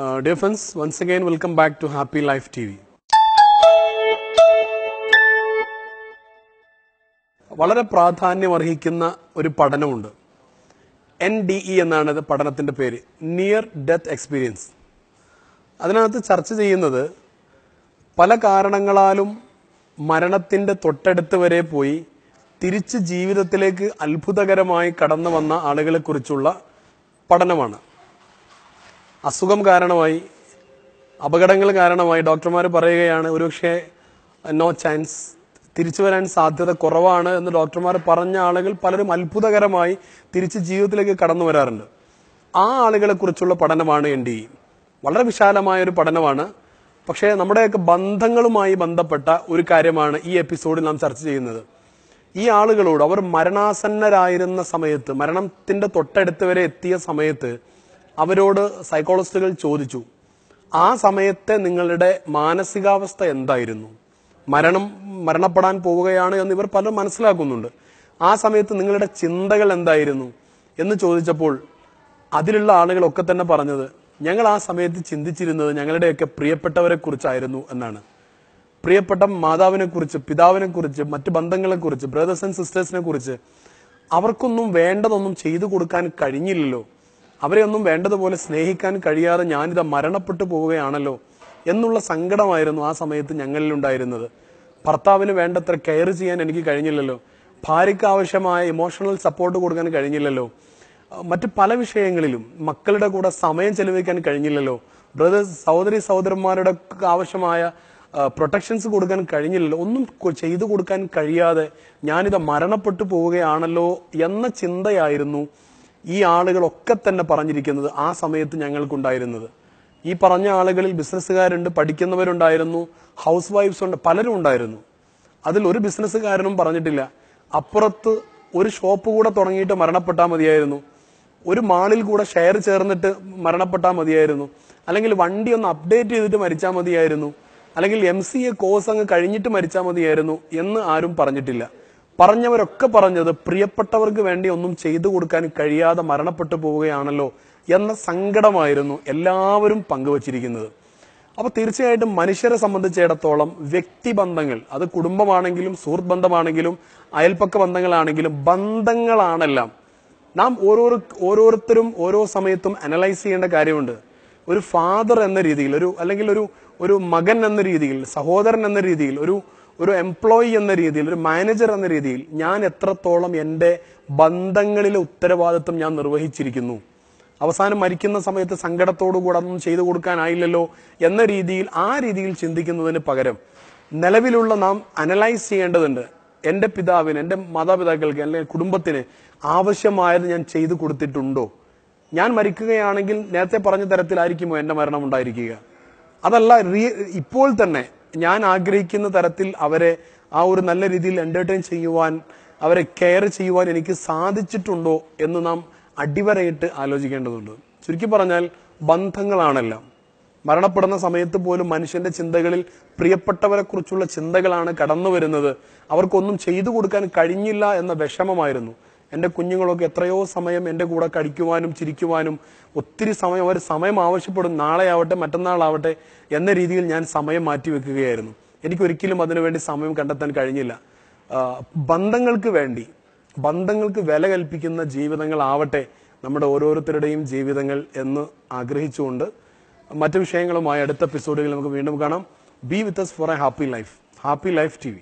Uh, dear friends, once again welcome back to Happy Life TV. വളരെ പ്രാധാന്യം അർഹിക്കുന്ന ഒരു പഠനമുണ്ട് എൻ ഡി ഇ എന്നാണ് പഠനത്തിൻ്റെ പേര് നിയർ ഡെത്ത് എക്സ്പീരിയൻസ് അതിനകത്ത് ചർച്ച ചെയ്യുന്നത് പല കാരണങ്ങളാലും മരണത്തിൻ്റെ തൊട്ടടുത്ത് വരെ പോയി തിരിച്ച് ജീവിതത്തിലേക്ക് അത്ഭുതകരമായി കടന്നു വന്ന ആളുകളെക്കുറിച്ചുള്ള പഠനമാണ് അസുഖം കാരണമായി അപകടങ്ങൾ കാരണമായി ഡോക്ടർമാർ പറയുകയാണ് ഒരുപക്ഷെ നോ ചാൻസ് തിരിച്ചു വരാൻ സാധ്യത കുറവാണ് എന്ന് ഡോക്ടർമാർ പറഞ്ഞ ആളുകൾ പലരും അത്ഭുതകരമായി തിരിച്ച് ജീവിതത്തിലേക്ക് കടന്നു വരാറുണ്ട് ആ ആളുകളെ കുറിച്ചുള്ള പഠനമാണ് എൻ ഡി വളരെ വിശാലമായ ഒരു പഠനമാണ് പക്ഷേ നമ്മുടെയൊക്കെ ബന്ധങ്ങളുമായി ബന്ധപ്പെട്ട ഒരു കാര്യമാണ് ഈ എപ്പിസോഡിൽ നാം ചർച്ച ചെയ്യുന്നത് ഈ ആളുകളോട് അവർ മരണാസന്നരായിരുന്ന സമയത്ത് മരണത്തിന്റെ തൊട്ടടുത്ത് വരെ എത്തിയ സമയത്ത് അവരോട് സൈക്കോളജിസ്റ്റുകൾ ചോദിച്ചു ആ സമയത്തെ നിങ്ങളുടെ മാനസികാവസ്ഥ എന്തായിരുന്നു മരണം മരണപ്പെടാൻ പോവുകയാണ് എന്ന് ഇവർ പലരും മനസ്സിലാക്കുന്നുണ്ട് ആ സമയത്ത് നിങ്ങളുടെ ചിന്തകൾ എന്തായിരുന്നു എന്ന് ചോദിച്ചപ്പോൾ അതിലുള്ള ആളുകളൊക്കെ തന്നെ പറഞ്ഞത് ഞങ്ങൾ ആ സമയത്ത് ചിന്തിച്ചിരുന്നത് ഞങ്ങളുടെയൊക്കെ പ്രിയപ്പെട്ടവരെ കുറിച്ചായിരുന്നു എന്നാണ് പ്രിയപ്പെട്ട മാതാവിനെ കുറിച്ച് പിതാവിനെ കുറിച്ച് മറ്റു ബന്ധങ്ങളെ കുറിച്ച് ബ്രദേഴ്സ് ആൻഡ് സിസ്റ്റേഴ്സിനെ കുറിച്ച് അവർക്കൊന്നും വേണ്ടതൊന്നും ചെയ്തു കൊടുക്കാൻ കഴിഞ്ഞില്ലല്ലോ അവരെ ഒന്നും വേണ്ടതുപോലെ സ്നേഹിക്കാൻ കഴിയാതെ ഞാനിത് മരണപ്പെട്ടു പോവുകയാണല്ലോ എന്നുള്ള സങ്കടമായിരുന്നു ആ സമയത്ത് ഞങ്ങളിലുണ്ടായിരുന്നത് ഭർത്താവിന് വേണ്ടത്ര കെയർ ചെയ്യാൻ എനിക്ക് കഴിഞ്ഞില്ലല്ലോ ഭാര്യയ്ക്ക് ആവശ്യമായ ഇമോഷണൽ സപ്പോർട്ട് കൊടുക്കാൻ കഴിഞ്ഞില്ലല്ലോ മറ്റ് പല വിഷയങ്ങളിലും മക്കളുടെ കൂടെ സമയം ചെലവഴിക്കാൻ കഴിഞ്ഞില്ലല്ലോ ബ്രദേഴ്സ് സഹോദരി സഹോദരന്മാരുടെ ആവശ്യമായ പ്രൊട്ടക്ഷൻസ് കൊടുക്കാൻ കഴിഞ്ഞില്ലല്ലോ ഒന്നും ചെയ്തു കൊടുക്കാൻ കഴിയാതെ ഞാനിത് മരണപ്പെട്ടു പോവുകയാണല്ലോ എന്ന ചിന്തയായിരുന്നു ഈ ആളുകളൊക്കെ തന്നെ പറഞ്ഞിരിക്കുന്നത് ആ സമയത്ത് ഞങ്ങൾക്കുണ്ടായിരുന്നത് ഈ പറഞ്ഞ ആളുകളിൽ ബിസിനസ്സുകാരുണ്ട് പഠിക്കുന്നവരുണ്ടായിരുന്നു ഹൗസ് വൈഫ്സ് ഉണ്ട് പലരും ഉണ്ടായിരുന്നു അതിൽ ഒരു ബിസിനസ്സുകാരനും പറഞ്ഞിട്ടില്ല അപ്പുറത്ത് ഒരു ഷോപ്പ് കൂടെ തുടങ്ങിയിട്ട് മരണപ്പെട്ടാൽ മതിയായിരുന്നു ഒരു മാളിൽ കൂടെ ഷെയർ ചേർന്നിട്ട് മരണപ്പെട്ടാൽ മതിയായിരുന്നു അല്ലെങ്കിൽ വണ്ടി ഒന്ന് അപ്ഡേറ്റ് ചെയ്തിട്ട് മരിച്ചാൽ മതിയായിരുന്നു അല്ലെങ്കിൽ എം സി എ കോഴ്സ് അങ്ങ് കഴിഞ്ഞിട്ട് മരിച്ചാൽ മതിയായിരുന്നു എന്ന് ആരും പറഞ്ഞിട്ടില്ല പറഞ്ഞവരൊക്കെ പറഞ്ഞത് പ്രിയപ്പെട്ടവർക്ക് വേണ്ടി ഒന്നും ചെയ്തു കൊടുക്കാൻ കഴിയാതെ മരണപ്പെട്ടു പോവുകയാണല്ലോ എന്ന സങ്കടമായിരുന്നു എല്ലാവരും പങ്കുവച്ചിരിക്കുന്നത് അപ്പൊ തീർച്ചയായിട്ടും മനുഷ്യരെ സംബന്ധിച്ചിടത്തോളം വ്യക്തിബന്ധങ്ങൾ അത് കുടുംബമാണെങ്കിലും സുഹൃത്ത് ബന്ധമാണെങ്കിലും അയൽപ്പക്ക ബന്ധങ്ങളാണെങ്കിലും ബന്ധങ്ങളാണെല്ലാം നാം ഓരോ ഓരോരുത്തരും ഓരോ സമയത്തും അനലൈസ് ചെയ്യേണ്ട കാര്യമുണ്ട് ഒരു ഫാദർ എന്ന രീതിയിൽ ഒരു അല്ലെങ്കിൽ ഒരു ഒരു മകൻ എന്ന രീതിയിൽ സഹോദരൻ എന്ന രീതിയിൽ ഒരു ഒരു എംപ്ലോയി എന്ന രീതിയിൽ ഒരു മാനേജർ എന്ന രീതിയിൽ ഞാൻ എത്രത്തോളം എൻ്റെ ബന്ധങ്ങളിലെ ഉത്തരവാദിത്വം ഞാൻ നിർവഹിച്ചിരിക്കുന്നു അവസാനം മരിക്കുന്ന സമയത്ത് കൂടെ അതൊന്നും ചെയ്തു കൊടുക്കാനായില്ലല്ലോ എന്ന രീതിയിൽ ആ രീതിയിൽ ചിന്തിക്കുന്നതിന് പകരം നിലവിലുള്ള നാം അനലൈസ് ചെയ്യേണ്ടതുണ്ട് എൻ്റെ പിതാവിന് എൻ്റെ മാതാപിതാക്കൾക്ക് അല്ലെങ്കിൽ കുടുംബത്തിന് ആവശ്യമായത് ഞാൻ ചെയ്തു കൊടുത്തിട്ടുണ്ടോ ഞാൻ മരിക്കുകയാണെങ്കിൽ നേരത്തെ പറഞ്ഞ തരത്തിലായിരിക്കുമോ എൻ്റെ മരണം ഉണ്ടായിരിക്കുക അതല്ല ഇപ്പോൾ തന്നെ ഞാൻ ആഗ്രഹിക്കുന്ന തരത്തിൽ അവരെ ആ ഒരു നല്ല രീതിയിൽ എൻ്റർടൈൻ ചെയ്യുവാൻ അവരെ കെയർ ചെയ്യുവാൻ എനിക്ക് സാധിച്ചിട്ടുണ്ടോ എന്ന് നാം അടിവരയിട്ട് ആലോചിക്കേണ്ടതുണ്ട് ചുരുക്കി പറഞ്ഞാൽ ബന്ധങ്ങളാണെല്ലാം മരണപ്പെടുന്ന സമയത്ത് പോലും മനുഷ്യന്റെ ചിന്തകളിൽ പ്രിയപ്പെട്ടവരെ കുറിച്ചുള്ള ചിന്തകളാണ് കടന്നു വരുന്നത് അവർക്കൊന്നും ചെയ്തു കൊടുക്കാൻ കഴിഞ്ഞില്ല എന്ന വിഷമമായിരുന്നു എൻ്റെ കുഞ്ഞുങ്ങളൊക്കെ എത്രയോ സമയം എൻ്റെ കൂടെ കടിക്കുവാനും ചിരിക്കുവാനും ഒത്തിരി സമയം അവർ സമയം ആവശ്യപ്പെടും നാളെ ആവട്ടെ മറ്റന്നാളാവട്ടെ എന്ന രീതിയിൽ ഞാൻ സമയം മാറ്റി മാറ്റിവെക്കുകയായിരുന്നു എനിക്കൊരിക്കലും അതിനുവേണ്ടി സമയം കണ്ടെത്താൻ കഴിഞ്ഞില്ല ബന്ധങ്ങൾക്ക് വേണ്ടി ബന്ധങ്ങൾക്ക് വില കൽപ്പിക്കുന്ന ജീവിതങ്ങളാവട്ടെ നമ്മുടെ ഓരോരുത്തരുടെയും ജീവിതങ്ങൾ എന്ന് ആഗ്രഹിച്ചുകൊണ്ട് മറ്റു വിഷയങ്ങളുമായി അടുത്ത എപ്പിസോഡുകളിൽ നമുക്ക് വീണ്ടും കാണാം be with us for a happy life happy life T